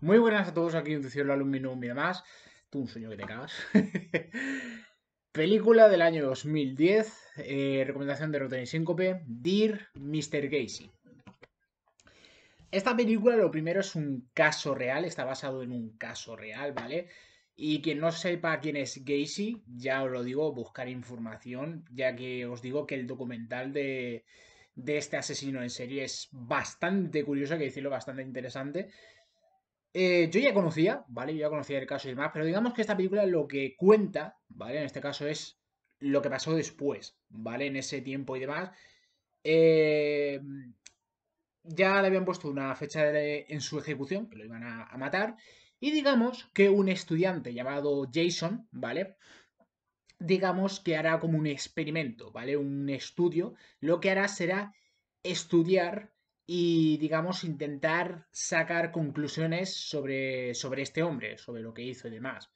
Muy buenas a todos, aquí cielo Aluminum y demás. Tú un sueño que te cagas. Película del año 2010, eh, recomendación de Rotten y Síncope, Dear Mr. Gacy. Esta película lo primero es un caso real, está basado en un caso real, ¿vale? Y quien no sepa quién es Gacy, ya os lo digo, buscar información, ya que os digo que el documental de, de este asesino en serie es bastante curioso, hay que decirlo, bastante interesante. Eh, yo ya conocía, ¿vale? Yo ya conocía el caso y demás, pero digamos que esta película lo que cuenta, ¿vale? En este caso es lo que pasó después, ¿vale? En ese tiempo y demás. Eh, ya le habían puesto una fecha en su ejecución, que lo iban a, matar. Y digamos que un estudiante llamado Jason, ¿vale? Digamos que hará como un experimento, ¿vale? Un estudio. Lo que hará será estudiar y, digamos, intentar sacar conclusiones sobre, sobre este hombre, sobre lo que hizo y demás.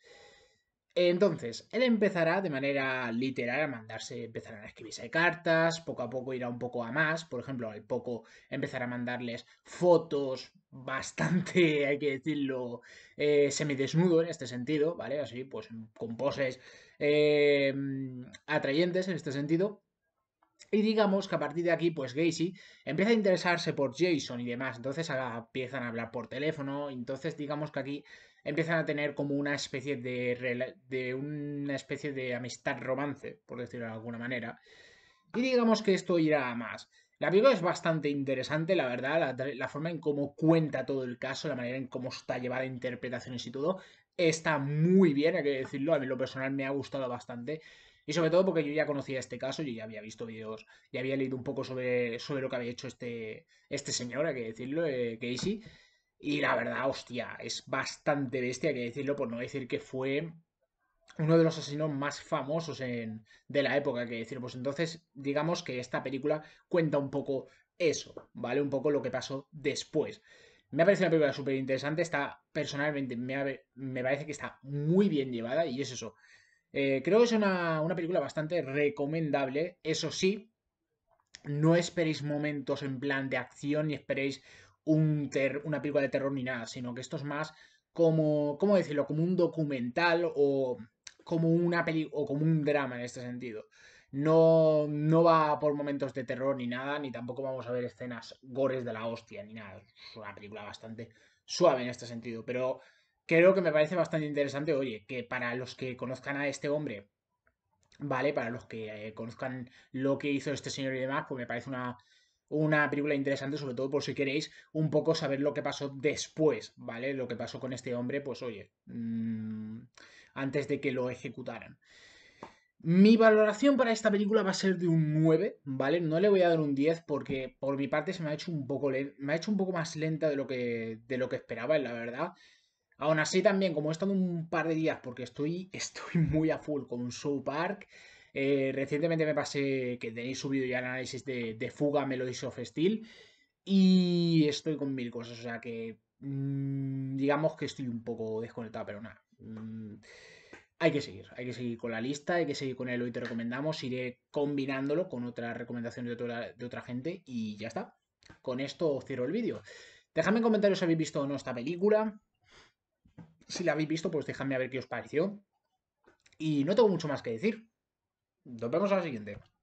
Entonces, él empezará de manera literal a mandarse, empezarán a escribirse cartas, poco a poco irá un poco a más, por ejemplo, al poco empezará a mandarles fotos bastante, hay que decirlo, eh, semidesnudo en este sentido, ¿vale? Así, pues con poses eh, atrayentes en este sentido. Y digamos que a partir de aquí, pues Gacy empieza a interesarse por Jason y demás. Entonces empiezan a hablar por teléfono. Entonces, digamos que aquí empiezan a tener como una especie de, una especie de amistad romance, por decirlo de alguna manera. Y digamos que esto irá más. La película es bastante interesante, la verdad, la, la, forma en cómo cuenta todo el caso, la manera en cómo está llevada interpretaciones y todo está muy bien, hay que decirlo, a mí lo personal me ha gustado bastante. Y sobre todo porque yo ya conocía este caso, yo ya había visto vídeos, ya había leído un poco sobre, sobre lo que había hecho este, este señor, hay que decirlo, eh, Casey. Y la verdad, hostia, es bastante bestia, hay que decirlo, por no decir que fue uno de los asesinos más famosos de la época, hay que decir. Pues entonces, digamos que esta película cuenta un poco eso, ¿vale? Un poco lo que pasó después. Me ha parecido una película súper interesante. Está, personalmente, me, me, parece que está muy bien llevada y es eso. Eh, creo que es una, película bastante recomendable. Eso sí, no esperéis momentos en plan de acción ni esperéis un una película de terror ni nada, sino que esto es más como, ¿cómo decirlo? Como un documental o como una peli o como un drama en este sentido. No, va por momentos de terror ni nada, ni tampoco vamos a ver escenas gores de la hostia ni nada. Es una película bastante suave en este sentido, pero creo que me parece bastante interesante, oye, que para los que conozcan a este hombre, ¿vale? Para los que eh, conozcan lo que hizo este señor y demás, pues me parece una, película interesante, sobre todo por si queréis un poco saber lo que pasó después, ¿vale? Lo que pasó con este hombre, pues oye, mm, antes de que lo ejecutaran. Mi valoración para esta película va a ser de un 9, ¿vale? No le voy a dar un 10 porque por mi parte se me ha hecho un poco, me ha hecho un poco más lenta de lo que, de lo que esperaba, la verdad. Aún así también, como he estado un par de días porque estoy, estoy muy a full con Show Park, eh, recientemente me pasé que tenéis subido ya el análisis de, de Fuga, Melodies of Steel y estoy con mil cosas, o sea que mm, digamos que estoy un poco desconectado, pero nada. Mm, hay que seguir, hay que seguir con la lista, hay que seguir con el hoy te recomendamos, iré combinándolo con otras recomendaciones de otra, gente y ya está. Con esto cierro el vídeo. Déjame en comentarios si habéis visto o no esta película. Si la habéis visto, pues dejadme a ver qué os pareció. Y no tengo mucho más que decir. Nos vemos a la siguiente.